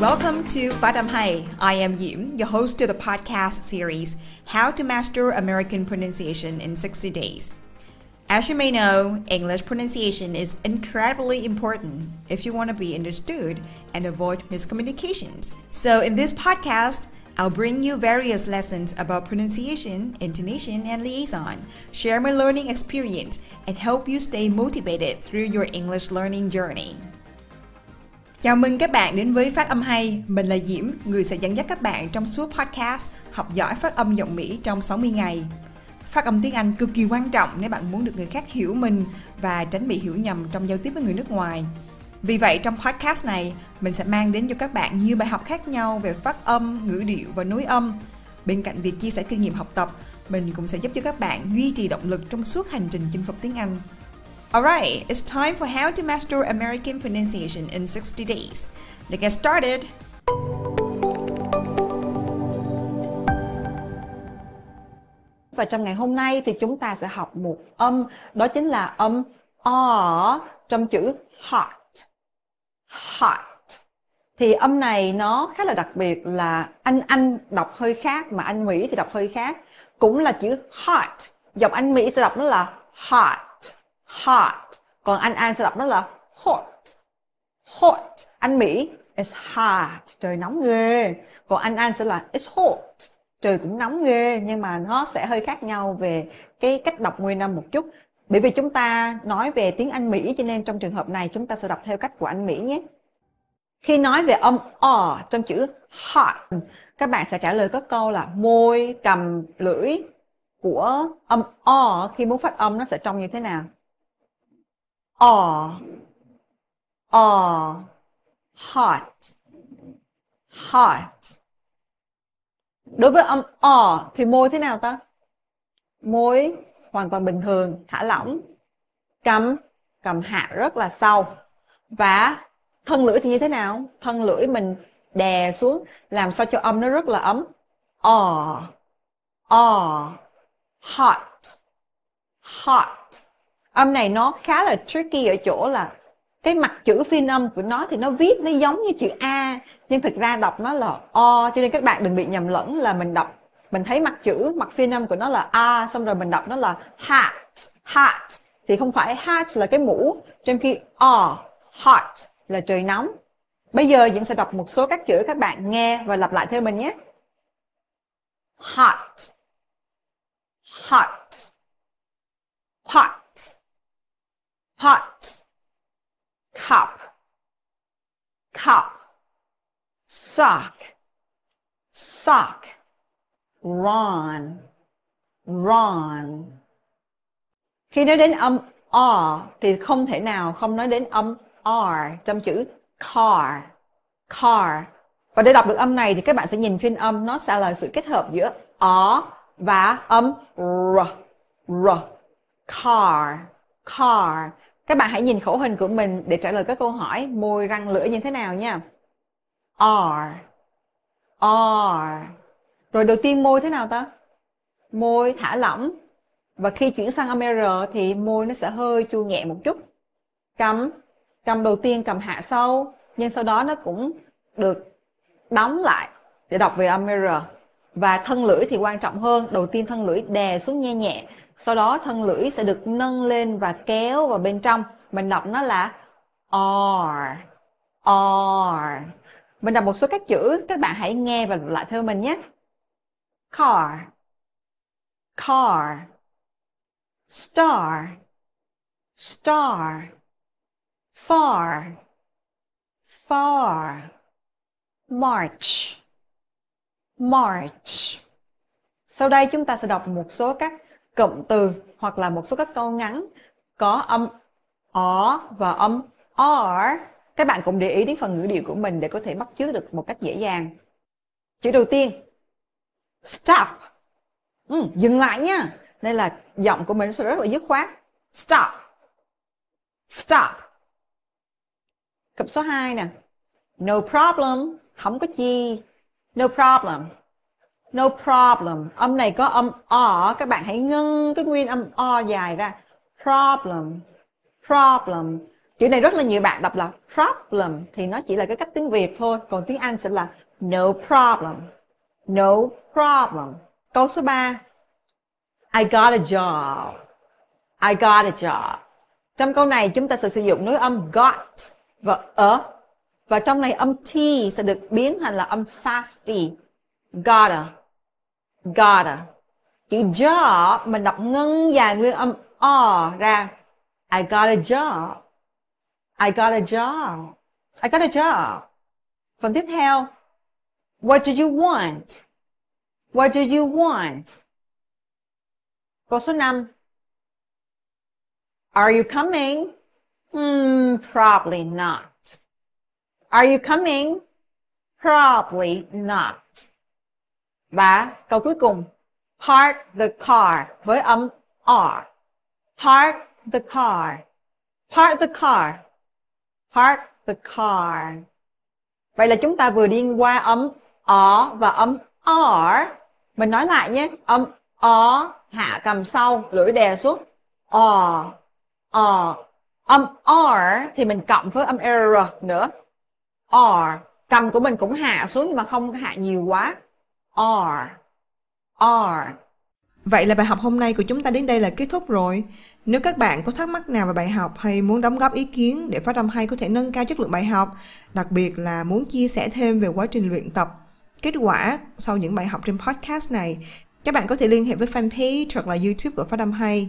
Welcome to Fadam Hai. I am Yim, your host of the podcast series How to Master American Pronunciation in 60 Days. As you may know, English pronunciation is incredibly important if you want to be understood and avoid miscommunications. So, in this podcast, I'll bring you various lessons about pronunciation, intonation, and liaison, share my learning experience, and help you stay motivated through your English learning journey. Chào mừng các bạn đến với Phát âm hay. Mình là Diễm, người sẽ dẫn dắt các bạn trong suốt podcast học giỏi phát âm giọng Mỹ trong 60 ngày. Phát âm tiếng Anh cực kỳ quan trọng nếu bạn muốn được người khác hiểu mình và tránh bị hiểu nhầm trong giao tiếp với người nước ngoài. Vì vậy trong podcast này, mình sẽ mang đến cho các bạn nhiều bài học khác nhau về phát âm, ngữ điệu và nối âm. Bên cạnh việc chia sẻ kinh nghiệm học tập, mình cũng sẽ giúp cho các bạn duy trì động lực trong suốt hành trình chinh phục tiếng Anh. Alright, it's time for how to master American pronunciation in 60 days. Let's get started! Và trong ngày hôm nay thì chúng ta sẽ học một âm, đó chính là âm O trong chữ hot. Hot. Thì âm này nó khá là đặc biệt là anh Anh đọc hơi khác mà anh Mỹ thì đọc hơi khác. Cũng là chữ hot. Giọng anh Mỹ sẽ đọc nó là hot hot còn anh An sẽ đọc nó là hot hot anh Mỹ it's hot trời nóng ghê còn anh An sẽ là it's hot trời cũng nóng ghê nhưng mà nó sẽ hơi khác nhau về cái cách đọc nguyên âm một chút bởi vì chúng ta nói về tiếng Anh Mỹ cho nên trong trường hợp này chúng ta sẽ đọc theo cách của anh Mỹ nhé khi nói về âm o trong chữ hot các bạn sẽ trả lời các câu là môi cầm lưỡi của âm o khi muốn phát âm nó sẽ trông như thế nào all all hot hot đối với âm o thì môi thế nào ta môi hoàn toàn bình thường thả lỏng cầm cầm hạ rất là sâu và thân lưỡi thì như thế nào thân lưỡi mình đè xuống làm sao cho âm nó rất là ấm o o hot hot âm này nó khá là tricky ở chỗ là cái mặt chữ phiên âm của nó thì nó viết nó giống như chữ a nhưng thực ra đọc nó là o cho nên các bạn đừng bị nhầm lẫn là mình đọc mình thấy mặt chữ mặt phiên âm của nó là a xong rồi mình đọc nó là hat hat thì không phải hat là cái mũ trong khi o hot là trời nóng bây giờ diễm sẽ đọc một số các chữ các bạn nghe và lặp lại theo mình nhé hot hot hot pot, cup, cup, sock, sock, run, run. Khi nói đến âm o thì không thể nào không nói đến âm R trong chữ car, car. Và để đọc được âm này thì các bạn sẽ nhìn phiên âm nó sẽ là sự kết hợp giữa o và âm r, r, car, car. Các bạn hãy nhìn khẩu hình của mình để trả lời các câu hỏi môi răng lưỡi như thế nào nha. R R Rồi đầu tiên môi thế nào ta? Môi thả lỏng Và khi chuyển sang âm R thì môi nó sẽ hơi chua nhẹ một chút Cầm Cầm đầu tiên cầm hạ sâu Nhưng sau đó nó cũng được đóng lại để đọc về âm R Và thân lưỡi thì quan trọng hơn Đầu tiên thân lưỡi đè xuống nhẹ nhẹ sau đó thân lưỡi sẽ được nâng lên và kéo vào bên trong. Mình đọc nó là R. R. Mình đọc một số các chữ, các bạn hãy nghe và lại theo mình nhé. Car. Car. Star. Star. Far. Far. March. March. Sau đây chúng ta sẽ đọc một số các cụm từ hoặc là một số các câu ngắn có âm ó và âm or các bạn cũng để ý đến phần ngữ điệu của mình để có thể bắt chước được một cách dễ dàng chữ đầu tiên stop ừ, dừng lại nha nên là giọng của mình sẽ rất là dứt khoát stop stop cụm số 2 nè no problem không có chi no problem No problem. Âm này có âm o, các bạn hãy ngưng cái nguyên âm o dài ra. Problem. Problem. Chữ này rất là nhiều bạn đọc là problem thì nó chỉ là cái cách tiếng Việt thôi, còn tiếng Anh sẽ là no problem. No problem. Câu số 3. I got a job. I got a job. Trong câu này chúng ta sẽ sử dụng nối âm got và a. Và trong này âm t sẽ được biến thành là âm fast t. Gotta. Gotta. Chữ job mình đọc ngân dài nguyên âm O ra. I got a job. I got a job. I got a job. Phần tiếp theo. What do you want? What do you want? Câu số 5. Are you coming? Hmm, probably not. Are you coming? Probably not. Và câu cuối cùng, park the car với âm R. Park the car. Park the car. Park the car. Vậy là chúng ta vừa đi qua âm r và âm R. Mình nói lại nhé, âm r hạ cầm sau, lưỡi đè xuống. r r Âm R thì mình cộng với âm R nữa. R, cầm của mình cũng hạ xuống nhưng mà không hạ nhiều quá are are Vậy là bài học hôm nay của chúng ta đến đây là kết thúc rồi. Nếu các bạn có thắc mắc nào về bài học hay muốn đóng góp ý kiến để phát âm hay có thể nâng cao chất lượng bài học, đặc biệt là muốn chia sẻ thêm về quá trình luyện tập, kết quả sau những bài học trên podcast này, các bạn có thể liên hệ với fanpage hoặc là YouTube của Phát âm hay.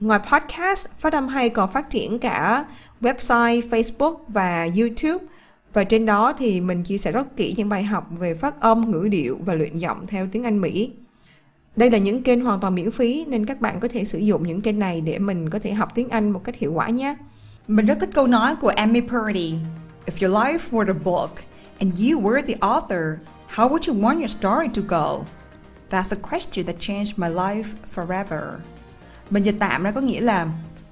Ngoài podcast, Phát âm hay còn phát triển cả website, Facebook và YouTube và trên đó thì mình chia sẻ rất kỹ những bài học về phát âm, ngữ điệu và luyện giọng theo tiếng Anh Mỹ. Đây là những kênh hoàn toàn miễn phí nên các bạn có thể sử dụng những kênh này để mình có thể học tiếng Anh một cách hiệu quả nhé. Mình rất thích câu nói của Amy Purdy. If your life were a book and you were the author, how would you want your story to go? That's a question that changed my life forever. Mình dịch tạm ra có nghĩa là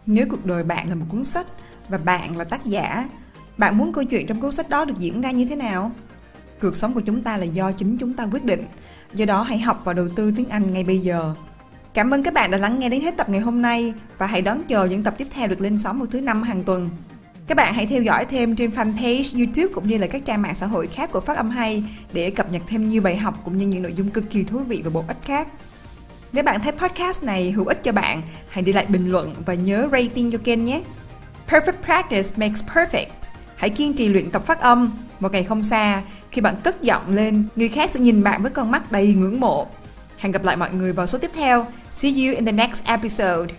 nếu cuộc đời bạn là một cuốn sách và bạn là tác giả bạn muốn câu chuyện trong cuốn sách đó được diễn ra như thế nào? Cuộc sống của chúng ta là do chính chúng ta quyết định, do đó hãy học và đầu tư tiếng Anh ngay bây giờ. Cảm ơn các bạn đã lắng nghe đến hết tập ngày hôm nay và hãy đón chờ những tập tiếp theo được lên sóng vào thứ năm hàng tuần. Các bạn hãy theo dõi thêm trên fanpage, YouTube cũng như là các trang mạng xã hội khác của Phát âm hay để cập nhật thêm nhiều bài học cũng như những nội dung cực kỳ thú vị và bổ ích khác. Nếu bạn thấy podcast này hữu ích cho bạn, hãy để lại bình luận và nhớ rating cho kênh nhé. Perfect practice makes perfect. Hãy kiên trì luyện tập phát âm. Một ngày không xa, khi bạn cất giọng lên, người khác sẽ nhìn bạn với con mắt đầy ngưỡng mộ. Hẹn gặp lại mọi người vào số tiếp theo. See you in the next episode.